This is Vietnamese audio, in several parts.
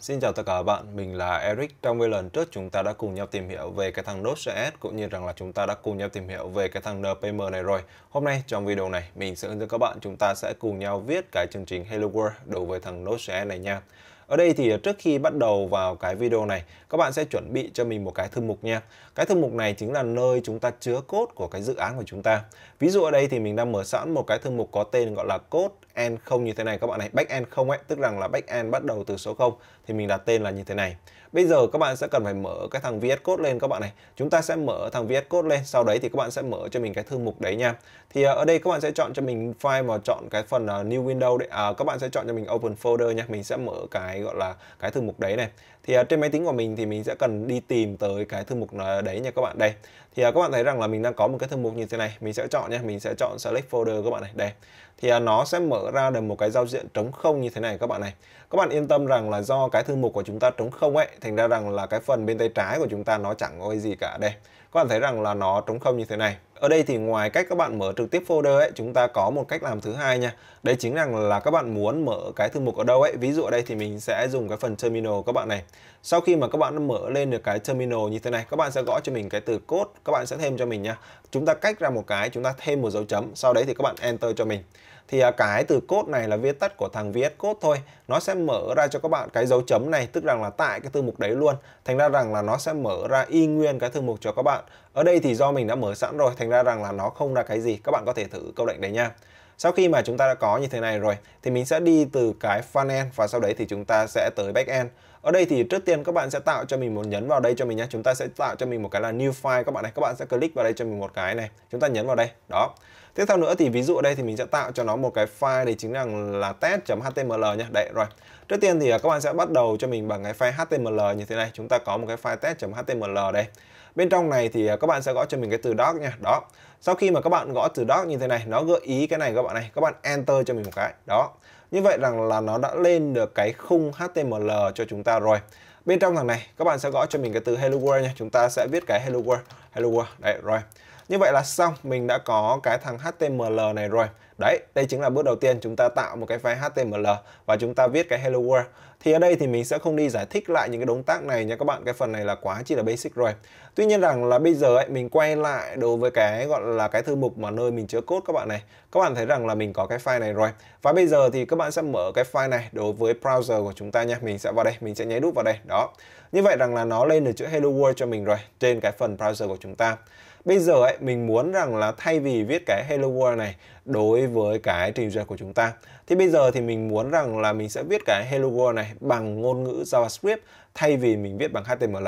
Xin chào tất cả các bạn, mình là Eric. Trong video lần trước chúng ta đã cùng nhau tìm hiểu về cái thằng Node.js cũng như rằng là chúng ta đã cùng nhau tìm hiểu về cái thằng NPM này rồi. Hôm nay trong video này mình sẽ hướng dẫn các bạn chúng ta sẽ cùng nhau viết cái chương trình Hello World đối với thằng Node.js này nha. Ở đây thì trước khi bắt đầu vào cái video này, các bạn sẽ chuẩn bị cho mình một cái thư mục nha. Cái thư mục này chính là nơi chúng ta chứa cốt của cái dự án của chúng ta. Ví dụ ở đây thì mình đang mở sẵn một cái thư mục có tên gọi là code end không như thế này các bạn này, back end không ấy, tức rằng là back end bắt đầu từ số 0 thì mình đặt tên là như thế này. Bây giờ các bạn sẽ cần phải mở cái thằng VS Code lên các bạn này. Chúng ta sẽ mở thằng VS Code lên, sau đấy thì các bạn sẽ mở cho mình cái thư mục đấy nha. Thì à, ở đây các bạn sẽ chọn cho mình file và chọn cái phần à, new window đấy. À, các bạn sẽ chọn cho mình open folder nha. Mình sẽ mở cái gọi là cái thư mục đấy này thì uh, trên máy tính của mình thì mình sẽ cần đi tìm tới cái thư mục à, đấy nha các bạn đây thì uh, các bạn thấy rằng là mình đang có một cái thư mục như thế này mình sẽ chọn nha mình sẽ chọn select folder các bạn này đây thì uh, nó sẽ mở ra được một cái giao diện trống không như thế này các bạn này các bạn yên tâm rằng là do cái thư mục của chúng ta trống không ấy thành ra rằng là cái phần bên tay trái của chúng ta nó chẳng có gì cả đây các bạn thấy rằng là nó trống không như thế này ở đây thì ngoài cách các bạn mở trực tiếp folder ấy chúng ta có một cách làm thứ hai nha đấy chính rằng là các bạn muốn mở cái thư mục ở đâu ấy ví dụ ở đây thì mình sẽ dùng cái phần terminal các bạn này sau khi mà các bạn mở lên được cái terminal như thế này các bạn sẽ gõ cho mình cái từ code các bạn sẽ thêm cho mình nha. chúng ta cách ra một cái chúng ta thêm một dấu chấm sau đấy thì các bạn enter cho mình thì à, cái từ code này là viết tắt của thằng VS Code thôi nó sẽ mở ra cho các bạn cái dấu chấm này tức rằng là tại cái thư mục đấy luôn thành ra rằng là nó sẽ mở ra y nguyên cái thư mục cho các bạn ở đây thì do mình đã mở sẵn rồi thành ra rằng là nó không ra cái gì các bạn có thể thử câu lệnh đấy nha sau khi mà chúng ta đã có như thế này rồi thì mình sẽ đi từ cái front end và sau đấy thì chúng ta sẽ tới back end ở đây thì trước tiên các bạn sẽ tạo cho mình một nhấn vào đây cho mình nhé chúng ta sẽ tạo cho mình một cái là new file các bạn này các bạn sẽ click vào đây cho mình một cái này chúng ta nhấn vào đây đó tiếp theo nữa thì ví dụ ở đây thì mình sẽ tạo cho nó một cái file đấy chính là là test.html nhé đấy rồi trước tiên thì à, các bạn sẽ bắt đầu cho mình bằng cái file html như thế này chúng ta có một cái file test.html đây Bên trong này thì à, các bạn sẽ gõ cho mình cái từ doc nha. Đó. Sau khi mà các bạn gõ từ doc như thế này, nó gợi ý cái này các bạn này, các bạn enter cho mình một cái. Đó. Như vậy rằng là nó đã lên được cái khung HTML cho chúng ta rồi. Bên trong thằng này các bạn sẽ gõ cho mình cái từ hello world nha. Chúng ta sẽ viết cái hello world, hello world. Đấy rồi. Như vậy là xong, mình đã có cái thằng HTML này rồi. Đấy, đây chính là bước đầu tiên chúng ta tạo một cái file HTML và chúng ta viết cái hello world. Thì ở đây thì mình sẽ không đi giải thích lại những cái động tác này nha các bạn, cái phần này là quá chỉ là basic rồi. Tuy nhiên rằng là bây giờ ấy mình quay lại đối với cái gọi là cái thư mục mà nơi mình chứa code các bạn này. Các bạn thấy rằng là mình có cái file này rồi. Và bây giờ thì các bạn sẽ mở cái file này đối với browser của chúng ta nha. Mình sẽ vào đây, mình sẽ nháy đúp vào đây. Đó. Như vậy rằng là nó lên được chữ hello world cho mình rồi trên cái phần browser của chúng ta bây giờ ấy mình muốn rằng là thay vì viết cái hello world này đối với cái trình duyệt của chúng ta thì bây giờ thì mình muốn rằng là mình sẽ viết cái hello world này bằng ngôn ngữ javascript thay vì mình viết bằng html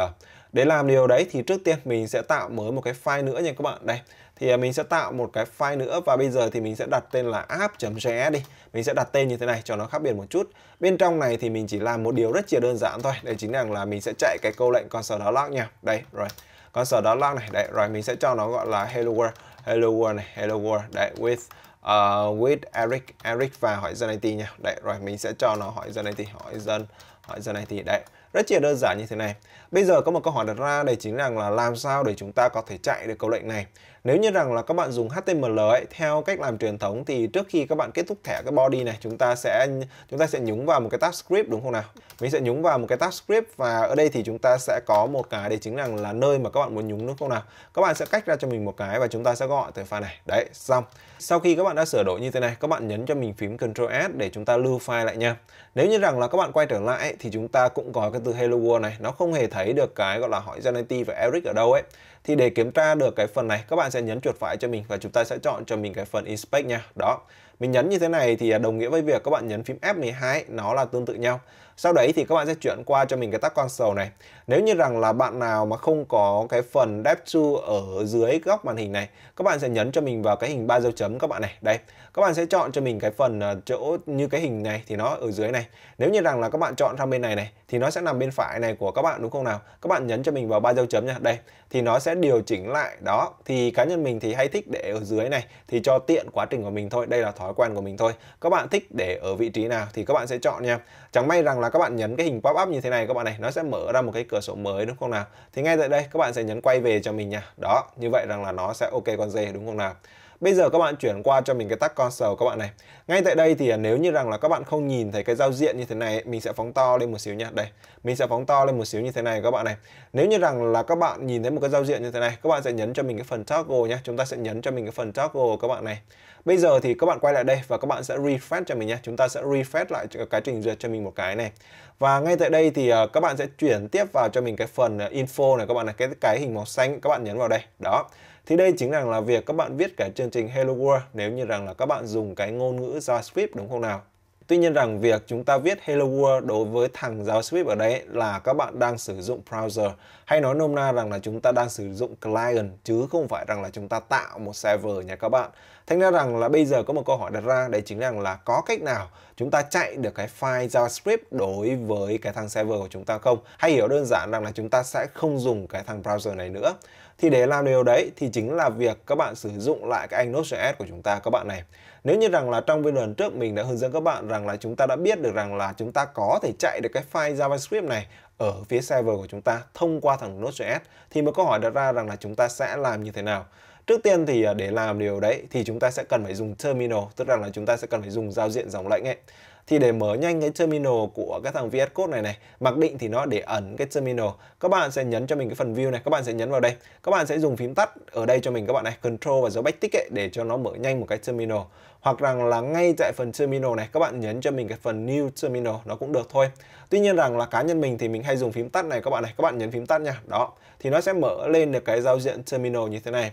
để làm điều đấy thì trước tiên mình sẽ tạo mới một cái file nữa nha các bạn đây thì à, mình sẽ tạo một cái file nữa và bây giờ thì mình sẽ đặt tên là app.js đi mình sẽ đặt tên như thế này cho nó khác biệt một chút bên trong này thì mình chỉ làm một điều rất chỉ đơn giản thôi đây chính là là mình sẽ chạy cái câu lệnh con sau đó log nha đây rồi con sở đó lock này đấy rồi mình sẽ cho nó gọi là hello world hello world này hello world đấy with uh, with Eric Eric và hỏi dân IT nha đấy rồi mình sẽ cho nó hỏi dân IT hỏi dân hỏi dân IT đấy rất chỉ là đơn giản như thế này bây giờ có một câu hỏi đặt ra đây chính rằng là làm sao để chúng ta có thể chạy được câu lệnh này nếu như rằng là các bạn dùng HTML ấy, theo cách làm truyền thống thì trước khi các bạn kết thúc thẻ cái body này chúng ta sẽ chúng ta sẽ nhúng vào một cái tab script đúng không nào mình sẽ nhúng vào một cái tab script và ở đây thì chúng ta sẽ có một cái đây chính rằng là nơi mà các bạn muốn nhúng đúng không nào các bạn sẽ cách ra cho mình một cái và chúng ta sẽ gọi từ file này đấy xong sau khi các bạn đã sửa đổi như thế này các bạn nhấn cho mình phím Ctrl S để chúng ta lưu file lại nha nếu như rằng là các bạn quay trở lại thì chúng ta cũng có cái từ Hello World này nó không hề thấy được cái gọi là hỏi Zanetti và Eric ở đâu ấy thì để kiểm tra được cái phần này các bạn sẽ nhấn chuột phải cho mình và chúng ta sẽ chọn cho mình cái phần inspect nha đó mình nhấn như thế này thì à, đồng nghĩa với việc các bạn nhấn phím F12 nó là tương tự nhau sau đấy thì các bạn sẽ chuyển qua cho mình cái tab console này nếu như rằng là bạn nào mà không có cái phần depth tool ở dưới góc màn hình này các bạn sẽ nhấn cho mình vào cái hình ba dấu chấm các bạn này đây các bạn sẽ chọn cho mình cái phần à, chỗ như cái hình này thì nó ở dưới này nếu như rằng là các bạn chọn sang bên này này thì nó sẽ nằm bên phải này của các bạn đúng không nào các bạn nhấn cho mình vào ba dấu chấm nha đây thì nó sẽ điều chỉnh lại đó thì cá nhân mình thì hay thích để ở dưới này thì cho tiện quá trình của mình thôi đây là thói quen của mình thôi các bạn thích để ở vị trí nào thì các bạn sẽ chọn nha chẳng may rằng là các bạn nhấn cái hình pop up như thế này các bạn này nó sẽ mở ra một cái cửa sổ mới đúng không nào thì ngay tại đây các bạn sẽ nhấn quay về cho mình nha đó như vậy rằng là nó sẽ ok con dê đúng không nào Bây giờ các bạn chuyển qua cho mình cái tag console các bạn này. Ngay tại đây thì nếu như rằng là các bạn không nhìn thấy cái giao diện như thế này, mình sẽ phóng to lên một xíu nha. Đây, mình sẽ phóng to lên một xíu như thế này các bạn này. Nếu như rằng là các bạn nhìn thấy một cái giao diện như thế này, các bạn sẽ nhấn cho mình cái phần toggle nhé. Chúng ta sẽ nhấn cho mình cái phần toggle các bạn này. Bây giờ thì các bạn quay lại đây và các bạn sẽ refresh cho mình nhé. Chúng ta sẽ refresh lại cái trình duyệt cho mình một cái này. Và ngay tại đây thì các bạn sẽ chuyển tiếp vào cho mình cái phần info này các bạn này, cái cái hình màu xanh các bạn nhấn vào đây. Đó. Thì đây chính rằng là việc các bạn viết cả chương trình Hello World nếu như rằng là các bạn dùng cái ngôn ngữ JavaScript đúng không nào? Tuy nhiên rằng việc chúng ta viết Hello World đối với thằng JavaScript ở đấy là các bạn đang sử dụng browser hay nói nôm na rằng là chúng ta đang sử dụng client chứ không phải rằng là chúng ta tạo một server nha các bạn. Thành ra rằng là bây giờ có một câu hỏi đặt ra đấy chính rằng là có cách nào chúng ta chạy được cái file JavaScript đối với cái thằng server của chúng ta không? Hay hiểu đơn giản rằng là chúng ta sẽ không dùng cái thằng browser này nữa. Thì để làm điều đấy thì chính là việc các bạn sử dụng lại cái anh Node.js của chúng ta các bạn này. Nếu như rằng là trong video lần trước mình đã hướng dẫn các bạn rằng là chúng ta đã biết được rằng là chúng ta có thể chạy được cái file JavaScript này ở phía server của chúng ta thông qua thằng Node.js thì một câu hỏi đặt ra rằng là chúng ta sẽ làm như thế nào? Trước tiên thì à, để làm điều đấy thì chúng ta sẽ cần phải dùng terminal, tức là, chúng ta sẽ cần phải dùng giao diện dòng lệnh ấy. Thì để mở nhanh cái terminal của cái thằng VS Code này này, mặc định thì nó để ẩn cái terminal. Các bạn sẽ nhấn cho mình cái phần view này, các bạn sẽ nhấn vào đây. Các bạn sẽ dùng phím tắt ở đây cho mình các bạn này, control và dấu backtick ấy để cho nó mở nhanh một cái terminal. Hoặc rằng là ngay tại phần terminal này các bạn nhấn cho mình cái phần new terminal nó cũng được thôi. Tuy nhiên rằng là cá nhân mình thì mình hay dùng phím tắt này các bạn này, các bạn nhấn phím tắt nha. Đó. Thì nó sẽ mở lên được cái giao diện terminal như thế này.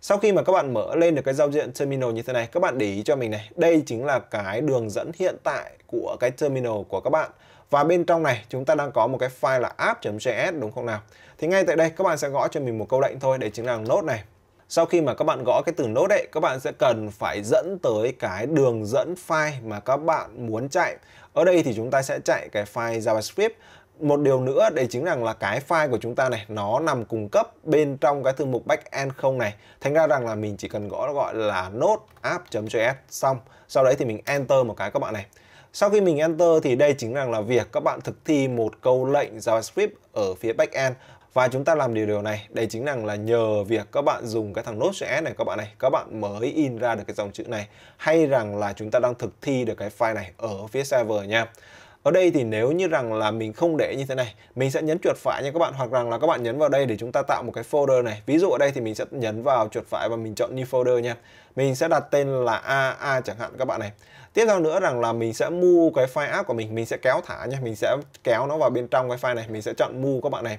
Sau khi mà các bạn mở lên được cái giao diện terminal như thế này, các bạn để ý cho mình này, đây chính là cái đường dẫn hiện tại của cái terminal của các bạn. Và bên trong này chúng ta đang có một cái file là app.js đúng không nào? Thì ngay tại đây các bạn sẽ gõ cho mình một câu lệnh thôi, để chính là nốt này. Sau khi mà các bạn gõ cái từ nốt ấy, các bạn sẽ cần phải dẫn tới cái đường dẫn file mà các bạn muốn chạy. Ở đây thì chúng ta sẽ chạy cái file JavaScript một điều nữa đấy chính rằng là cái file của chúng ta này nó nằm cung cấp bên trong cái thư mục backend không này thành ra rằng là mình chỉ cần gõ gọi là node app.js xong sau đấy thì mình enter một cái các bạn này sau khi mình enter thì đây chính rằng là việc các bạn thực thi một câu lệnh JavaScript ở phía backend và chúng ta làm điều điều này đây chính rằng là nhờ việc các bạn dùng cái thằng Node.js này các bạn này các bạn mới in ra được cái dòng chữ này hay rằng là chúng ta đang thực thi được cái file này ở phía server nha ở đây thì nếu như rằng là mình không để như thế này mình sẽ nhấn chuột phải nha các bạn hoặc rằng là các bạn nhấn vào đây để chúng ta tạo một cái folder này ví dụ ở đây thì mình sẽ nhấn vào chuột phải và mình chọn new folder nha mình sẽ đặt tên là AA chẳng hạn các bạn này tiếp theo nữa rằng là mình sẽ mua cái file app của mình mình sẽ kéo thả nha mình sẽ kéo nó vào bên trong cái file này mình sẽ chọn mua các bạn này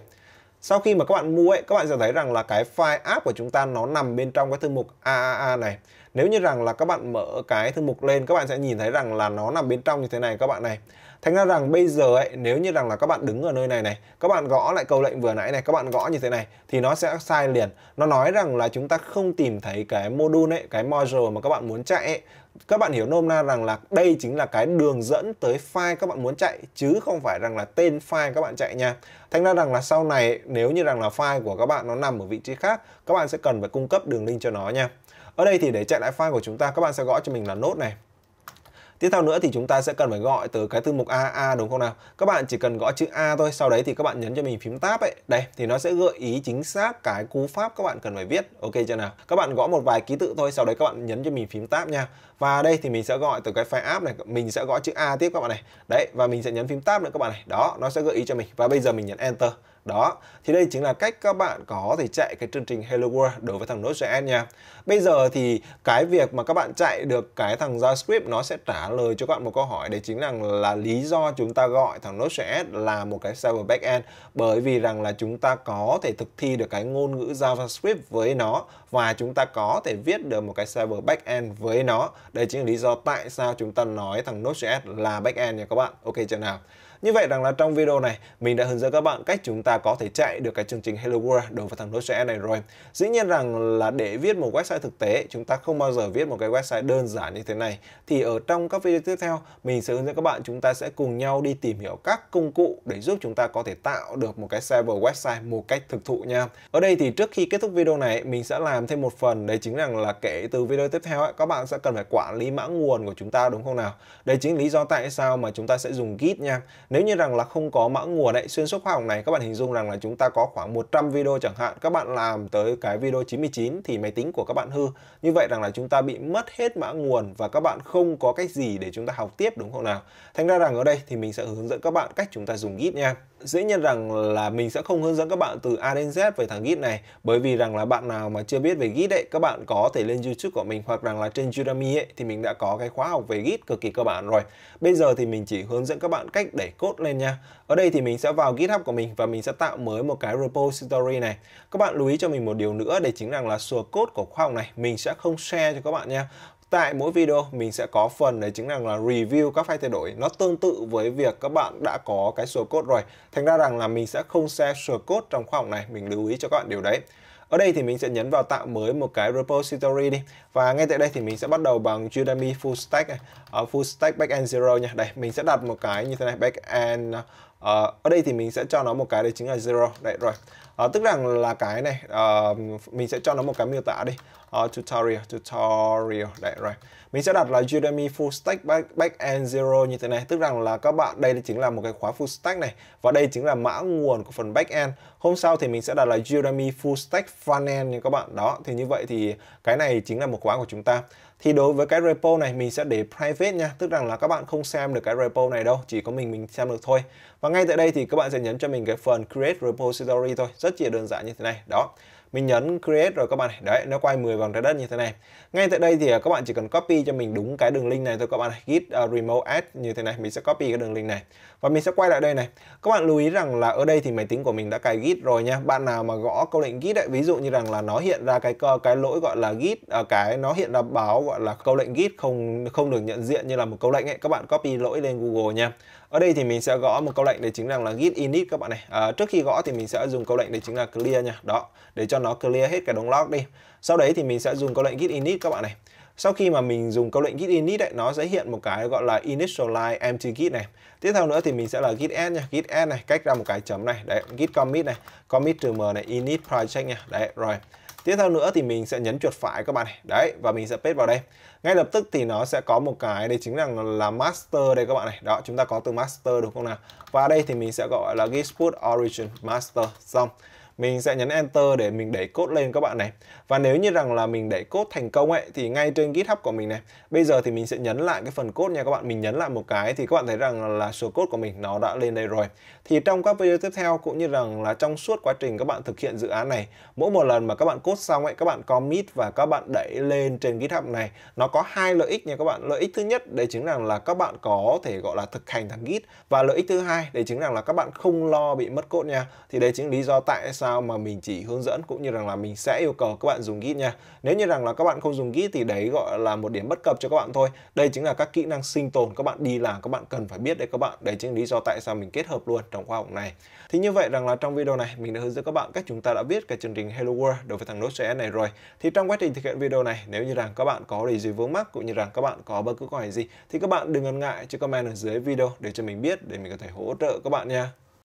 sau khi mà các bạn mua ấy, các bạn sẽ thấy rằng là cái file app của chúng ta nó nằm bên trong cái thư mục AAA này. Nếu như rằng là các bạn mở cái thư mục lên, các bạn sẽ nhìn thấy rằng là nó nằm bên trong như thế này các bạn này. Thành ra rằng bây giờ ấy, nếu như rằng là các bạn đứng ở nơi này này, các bạn gõ lại câu lệnh vừa nãy này, các bạn gõ như thế này thì nó sẽ sai liền. Nó nói rằng là chúng ta không tìm thấy cái module ấy, cái module mà các bạn muốn chạy ấy các bạn hiểu nôm na rằng là đây chính là cái đường dẫn tới file các bạn muốn chạy chứ không phải rằng là tên file các bạn chạy nha thành ra rằng là sau này nếu như rằng là file của các bạn nó nằm ở vị trí khác các bạn sẽ cần phải cung cấp đường link cho nó nha ở đây thì để chạy lại file của chúng ta các bạn sẽ gõ cho mình là nốt này Tiếp theo nữa thì chúng ta sẽ cần phải gọi từ cái thư mục A A đúng không nào? Các bạn chỉ cần gõ chữ A thôi, sau đấy thì các bạn nhấn cho mình phím tab ấy. Đây thì nó sẽ gợi ý chính xác cái cú pháp các bạn cần phải viết. Ok chưa nào? Các bạn gõ một vài ký tự thôi, sau đấy các bạn nhấn cho mình phím tab nha. Và đây thì mình sẽ gọi từ cái file app này, mình sẽ gõ chữ A tiếp các bạn này. Đấy và mình sẽ nhấn phím tab nữa các bạn này. Đó, nó sẽ gợi ý cho mình. Và bây giờ mình nhấn enter. Đó, thì đây chính là cách các bạn có thể chạy cái chương trình Hello World đối với thằng Node.js nha. Bây giờ thì cái việc mà các bạn chạy được cái thằng JavaScript nó sẽ trả lời cho các bạn một câu hỏi đấy chính là là lý do chúng ta gọi thằng Node.js là một cái server backend bởi vì rằng là chúng ta có thể thực thi được cái ngôn ngữ JavaScript với nó và chúng ta có thể viết được một cái server backend với nó. Đây chính là lý do tại sao chúng ta nói thằng Node.js là backend nha các bạn. Ok chưa nào? Như vậy rằng là trong video này mình đã hướng dẫn các bạn cách chúng ta có thể chạy được cái chương trình Hello World đối với thằng Node.js này rồi. Dĩ nhiên rằng là để viết một website thực tế chúng ta không bao giờ viết một cái website đơn giản như thế này thì ở trong các video tiếp theo mình sẽ hướng dẫn các bạn chúng ta sẽ cùng nhau đi tìm hiểu các công cụ để giúp chúng ta có thể tạo được một cái server website một cách thực thụ nha. Ở đây thì trước khi kết thúc video này mình sẽ làm thêm một phần đấy chính rằng là kể từ video tiếp theo ấy, các bạn sẽ cần phải quản lý mã nguồn của chúng ta đúng không nào? đây chính lý do tại sao mà chúng ta sẽ dùng Git nha nếu như rằng là không có mã nguồn ấy xuyên suốt khóa học này các bạn hình dung rằng là chúng ta có khoảng 100 video chẳng hạn các bạn làm tới cái video 99 thì máy tính của các bạn hư như vậy rằng là chúng ta bị mất hết mã nguồn và các bạn không có cách gì để chúng ta học tiếp đúng không nào thành ra rằng ở đây thì mình sẽ hướng dẫn các bạn cách chúng ta dùng git nha dễ nhiên rằng là mình sẽ không hướng dẫn các bạn từ A đến Z về thằng Git này bởi vì rằng là bạn nào mà chưa biết về Git ấy các bạn có thể lên YouTube của mình hoặc rằng là trên Udemy ấy thì mình đã có cái khóa học về Git cực kỳ cơ bản rồi bây giờ thì mình chỉ hướng dẫn các bạn cách để code lên nha. Ở đây thì mình sẽ vào GitHub của mình và mình sẽ tạo mới một cái repository này. Các bạn lưu ý cho mình một điều nữa để chính rằng là source code của khoa học này mình sẽ không share cho các bạn nha tại mỗi video mình sẽ có phần để chính là là review các file thay đổi nó tương tự với việc các bạn đã có cái source code rồi thành ra rằng là mình sẽ không share source code trong khoa học này mình lưu ý cho các bạn điều đấy ở đây thì mình sẽ nhấn vào tạo mới một cái repository đi. Và ngay tại đây thì mình sẽ bắt đầu bằng Udemy Full Stack này. Uh, ờ, full Stack Backend Zero nha. Đây, mình sẽ đặt một cái như thế này Backend uh, Ờ, ở đây thì mình sẽ cho nó một cái đấy chính là zero đấy rồi à, tức rằng là cái này à, mình sẽ cho nó một cái miêu tả đi à, tutorial tutorial đấy rồi mình sẽ đặt là Udemy full stack back, back end zero như thế này tức rằng là các bạn đây chính là một cái khóa full stack này và đây chính là mã nguồn của phần back end hôm sau thì mình sẽ đặt là Udemy full stack front end như các bạn đó thì như vậy thì cái này chính là một khóa của chúng ta thì đối với cái repo này mình sẽ để private nha tức rằng là các bạn không xem được cái repo này đâu chỉ có mình mình xem được thôi và ngay tại đây thì các bạn sẽ nhấn cho mình cái phần create repository thôi rất chỉ đơn giản như thế này đó mình nhấn create rồi các bạn này đấy nó quay 10 vòng trái đất như thế này ngay tại đây thì à, các bạn chỉ cần copy cho mình đúng cái đường link này thôi các bạn này git uh, remote add như thế này mình sẽ copy cái đường link này và mình sẽ quay lại đây này các bạn lưu ý rằng là ở đây thì máy tính của mình đã cài git rồi nha bạn nào mà gõ câu lệnh git ấy, ví dụ như rằng là nó hiện ra cái cái lỗi gọi là git uh, cái nó hiện ra báo gọi là câu lệnh git không không được nhận diện như là một câu lệnh ấy các bạn copy lỗi lên google nha ở đây thì mình sẽ gõ một câu lệnh để chính rằng là git init các bạn này à, trước khi gõ thì mình sẽ dùng câu lệnh để chính là clear nha đó để cho nó clear hết cái đống log đi sau đấy thì mình sẽ dùng câu lệnh git init các bạn này sau khi mà mình dùng câu lệnh git init ấy, nó sẽ hiện một cái gọi là initialize empty git này tiếp theo nữa thì mình sẽ là git add nha git add này cách ra một cái chấm này đấy git commit này commit trừ m này init project nha đấy rồi tiếp theo nữa thì mình sẽ nhấn chuột phải các bạn này đấy và mình sẽ paste vào đây ngay lập tức thì nó sẽ có một cái đây chính là là master đây các bạn này đó chúng ta có từ master đúng không nào và đây thì mình sẽ gọi là git put origin master xong mình sẽ nhấn enter để mình đẩy code lên các bạn này và nếu như rằng là mình đẩy code thành công ấy thì ngay trên github của mình này bây giờ thì mình sẽ nhấn lại cái phần code nha các bạn mình nhấn lại một cái thì các bạn thấy rằng là số code của mình nó đã lên đây rồi thì trong các video tiếp theo cũng như rằng là trong suốt quá trình các bạn thực hiện dự án này mỗi một lần mà các bạn code xong ấy các bạn commit và các bạn đẩy lên trên GitHub này nó có hai lợi ích nha các bạn lợi ích thứ nhất đấy chính rằng là các bạn có thể gọi là thực hành thằng Git và lợi ích thứ hai đấy chính rằng là các bạn không lo bị mất code nha thì đấy chính lý do tại sao sao mà mình chỉ hướng dẫn cũng như rằng là mình sẽ yêu cầu các bạn dùng Git nha. Nếu như rằng là các bạn không dùng Git thì đấy gọi là một điểm bất cập cho các bạn thôi. Đây chính là các kỹ năng sinh tồn các bạn đi làm các bạn cần phải biết đấy các bạn. Đấy chính lý do tại sao mình kết hợp luôn trong khóa học này. Thì như vậy rằng là trong video này mình đã hướng dẫn các bạn cách chúng ta đã biết cái chương trình Hello World đối với thằng Node.js này rồi. Thì trong quá trình thực hiện video này nếu như rằng các bạn có điều gì vướng mắc cũng như rằng các bạn có bất cứ câu hỏi gì thì các bạn đừng ngần ngại cho comment ở dưới video để cho mình biết để mình có thể hỗ trợ các bạn nha.